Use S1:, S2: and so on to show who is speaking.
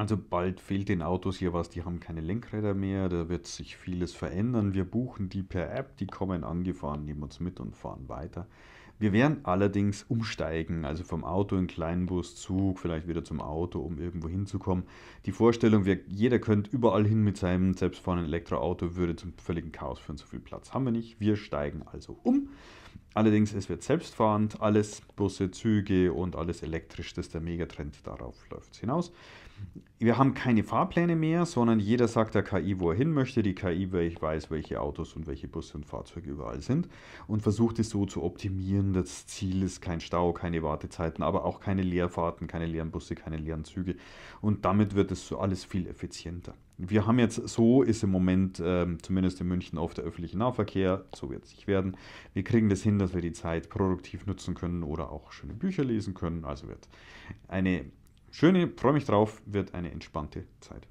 S1: Also bald fehlt den Autos hier was, die haben keine Lenkräder mehr, da wird sich vieles verändern. Wir buchen die per App, die kommen angefahren, nehmen uns mit und fahren weiter. Wir werden allerdings umsteigen, also vom Auto in Kleinbus, Zug, vielleicht wieder zum Auto, um irgendwo hinzukommen. Die Vorstellung, wir, jeder könnte überall hin mit seinem selbstfahrenden Elektroauto, würde zum völligen Chaos führen. So viel Platz haben wir nicht. Wir steigen also um Allerdings, es wird selbstfahrend, alles Busse, Züge und alles elektrisch, das ist der Megatrend, darauf läuft es hinaus. Wir haben keine Fahrpläne mehr, sondern jeder sagt der KI, wo er hin möchte. Die KI weiß, welche Autos und welche Busse und Fahrzeuge überall sind und versucht es so zu optimieren. Das Ziel ist kein Stau, keine Wartezeiten, aber auch keine Leerfahrten, keine leeren Busse, keine leeren Züge. Und damit wird es so alles viel effizienter wir haben jetzt, so ist im Moment ähm, zumindest in München auf der öffentlichen Nahverkehr, so wird es nicht werden. Wir kriegen das hin, dass wir die Zeit produktiv nutzen können oder auch schöne Bücher lesen können. Also wird eine schöne, freue mich drauf, wird eine entspannte Zeit.